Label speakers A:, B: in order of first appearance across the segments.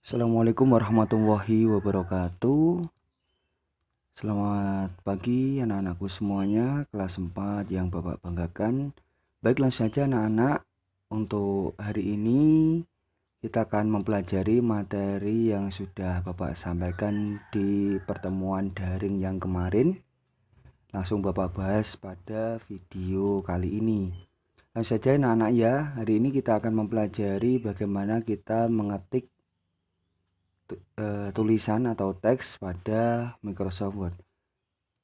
A: Assalamualaikum warahmatullahi wabarakatuh Selamat pagi anak-anakku semuanya Kelas 4 yang Bapak banggakan Baik langsung saja anak-anak Untuk hari ini kita akan mempelajari materi yang sudah Bapak sampaikan di pertemuan daring yang kemarin. Langsung Bapak bahas pada video kali ini. Langsung saja anak-anak ya, hari ini kita akan mempelajari bagaimana kita mengetik eh, tulisan atau teks pada Microsoft Word.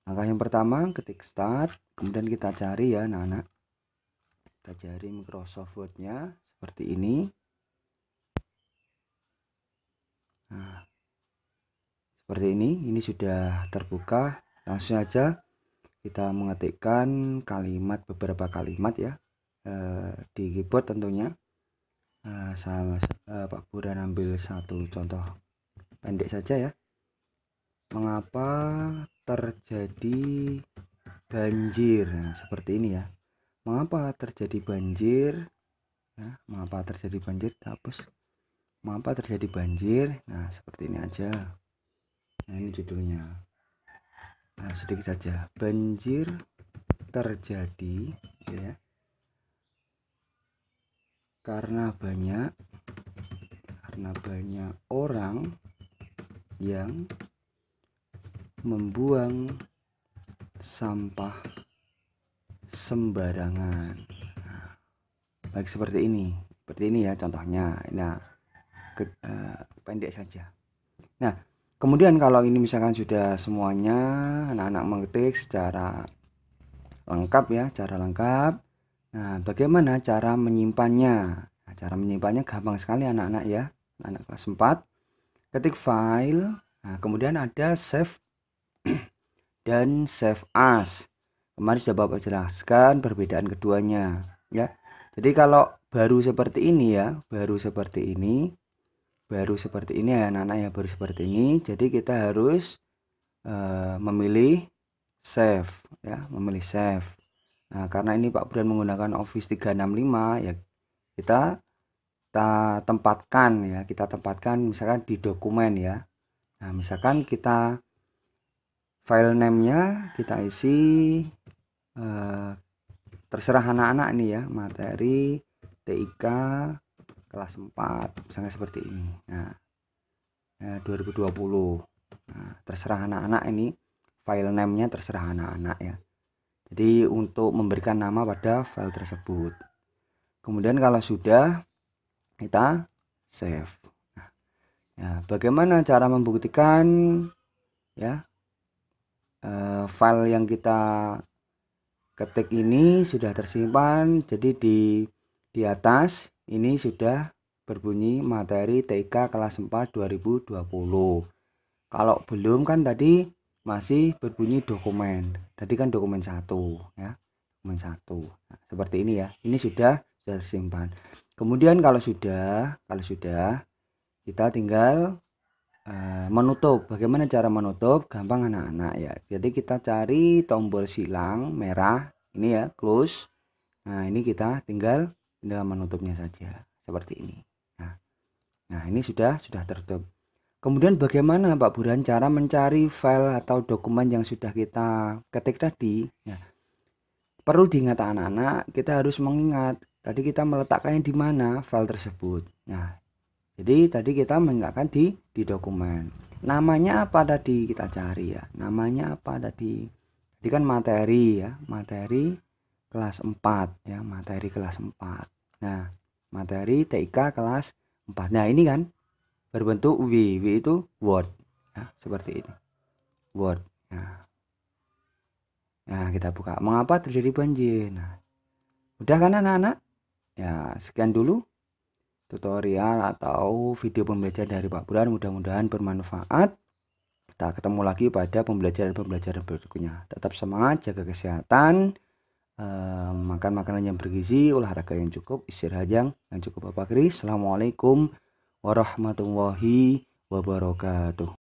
A: Langkah yang pertama ketik start, kemudian kita cari ya anak-anak. Kita cari Microsoft Word-nya seperti ini. seperti ini ini sudah terbuka langsung aja kita mengetikkan kalimat beberapa kalimat ya eh, di keyboard tentunya eh, sama eh, Pak Buran ambil satu contoh pendek saja ya mengapa terjadi banjir nah, seperti ini ya mengapa terjadi banjir nah, mengapa terjadi banjir hapus mengapa terjadi banjir nah seperti ini aja nah ini judulnya nah, sedikit saja banjir terjadi ya karena banyak karena banyak orang yang membuang sampah sembarangan nah, baik seperti ini seperti ini ya contohnya nah ke, uh, pendek saja nah kemudian kalau ini misalkan sudah semuanya anak-anak mengetik secara lengkap ya cara lengkap nah bagaimana cara menyimpannya nah, cara menyimpannya gampang sekali anak-anak ya anak, anak kelas 4 ketik file nah, kemudian ada save dan save as kemarin sudah bapak jelaskan perbedaan keduanya ya jadi kalau baru seperti ini ya baru seperti ini baru seperti ini ya anak-anak ya baru seperti ini jadi kita harus uh, memilih save ya memilih save nah karena ini Pak Brian menggunakan Office 365 ya kita kita tempatkan ya kita tempatkan misalkan di dokumen ya nah misalkan kita file name-nya kita isi eh, terserah anak-anak nih ya materi TIK kelas 4 misalnya seperti ini nah 2020 eh, nah, terserah anak-anak ini file name-nya terserah anak-anak ya jadi untuk memberikan nama pada file tersebut kemudian kalau sudah kita save nah, ya, bagaimana cara membuktikan ya eh, file yang kita ketik ini sudah tersimpan jadi di di atas ini sudah berbunyi materi TK kelas 4 2020. Kalau belum kan tadi masih berbunyi dokumen. Tadi kan dokumen satu ya. Dokumen satu Nah, seperti ini ya. Ini sudah sudah simpan. Kemudian kalau sudah, kalau sudah kita tinggal uh, menutup. Bagaimana cara menutup? Gampang anak-anak ya. Jadi kita cari tombol silang merah ini ya, close. Nah, ini kita tinggal tinggal menutupnya saja seperti ini nah nah ini sudah sudah tertutup kemudian bagaimana Pak Burhan cara mencari file atau dokumen yang sudah kita ketik tadi ya. perlu diingat anak-anak kita harus mengingat tadi kita meletakkannya di mana file tersebut nah jadi tadi kita meletakkan di di dokumen namanya apa tadi kita cari ya namanya apa tadi tadi kan materi ya materi kelas 4 ya, materi kelas 4. Nah, materi TIK kelas 4. Nah, ini kan berbentuk W. W itu word. Nah, seperti ini. Word. Nah. nah, kita buka. Mengapa terjadi banjir? Nah, udah kan anak-anak? Ya, sekian dulu tutorial atau video pembelajaran dari Pak Buran Mudah-mudahan bermanfaat. Kita ketemu lagi pada pembelajaran-pembelajaran berikutnya. Tetap semangat, jaga kesehatan. Ehm, makan makanan yang bergizi, olahraga yang cukup, istirahat yang, yang cukup. Bapak Kris. Assalamualaikum warahmatullahi wabarakatuh.